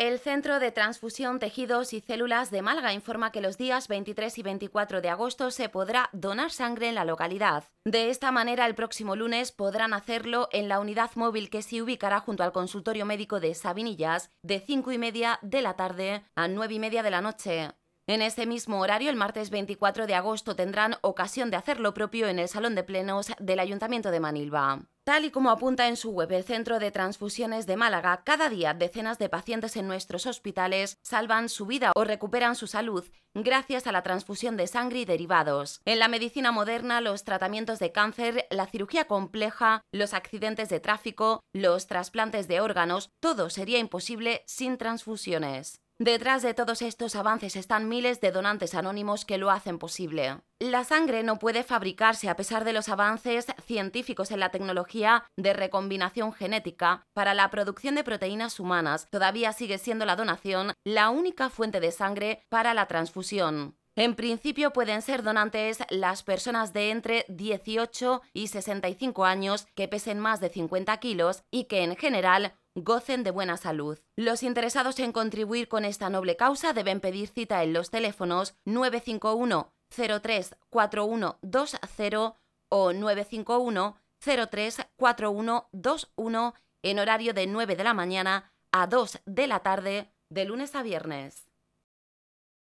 El Centro de Transfusión Tejidos y Células de Málaga informa que los días 23 y 24 de agosto se podrá donar sangre en la localidad. De esta manera, el próximo lunes podrán hacerlo en la unidad móvil que se ubicará junto al consultorio médico de Sabinillas de 5 y media de la tarde a nueve y media de la noche. En este mismo horario, el martes 24 de agosto, tendrán ocasión de hacer lo propio en el Salón de Plenos del Ayuntamiento de Manilva. Tal y como apunta en su web el Centro de Transfusiones de Málaga, cada día decenas de pacientes en nuestros hospitales salvan su vida o recuperan su salud gracias a la transfusión de sangre y derivados. En la medicina moderna, los tratamientos de cáncer, la cirugía compleja, los accidentes de tráfico, los trasplantes de órganos, todo sería imposible sin transfusiones. Detrás de todos estos avances están miles de donantes anónimos que lo hacen posible. La sangre no puede fabricarse a pesar de los avances científicos en la tecnología de recombinación genética para la producción de proteínas humanas. Todavía sigue siendo la donación la única fuente de sangre para la transfusión. En principio pueden ser donantes las personas de entre 18 y 65 años que pesen más de 50 kilos y que en general gocen de buena salud. Los interesados en contribuir con esta noble causa deben pedir cita en los teléfonos 951 03 4120 o 951 03 4121 en horario de 9 de la mañana a 2 de la tarde de lunes a viernes.